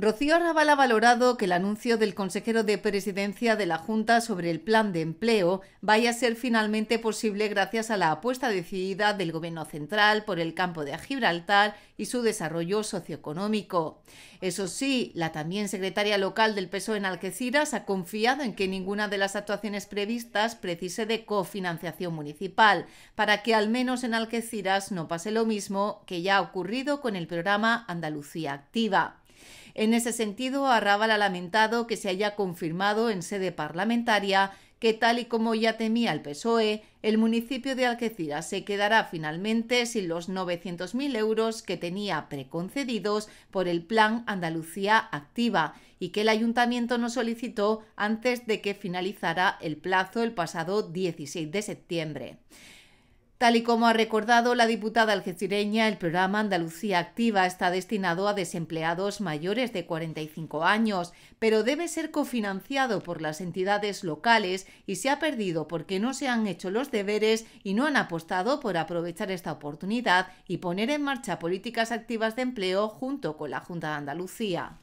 Rocío Arrabal ha valorado que el anuncio del consejero de presidencia de la Junta sobre el plan de empleo vaya a ser finalmente posible gracias a la apuesta decidida del Gobierno central por el campo de Gibraltar y su desarrollo socioeconómico. Eso sí, la también secretaria local del PSOE en Algeciras ha confiado en que ninguna de las actuaciones previstas precise de cofinanciación municipal, para que al menos en Algeciras no pase lo mismo que ya ha ocurrido con el programa Andalucía Activa. En ese sentido, Arrabal ha lamentado que se haya confirmado en sede parlamentaria que tal y como ya temía el PSOE, el municipio de Algeciras se quedará finalmente sin los 900.000 euros que tenía preconcedidos por el Plan Andalucía Activa y que el ayuntamiento no solicitó antes de que finalizara el plazo el pasado 16 de septiembre. Tal y como ha recordado la diputada algecireña, el programa Andalucía Activa está destinado a desempleados mayores de 45 años, pero debe ser cofinanciado por las entidades locales y se ha perdido porque no se han hecho los deberes y no han apostado por aprovechar esta oportunidad y poner en marcha políticas activas de empleo junto con la Junta de Andalucía.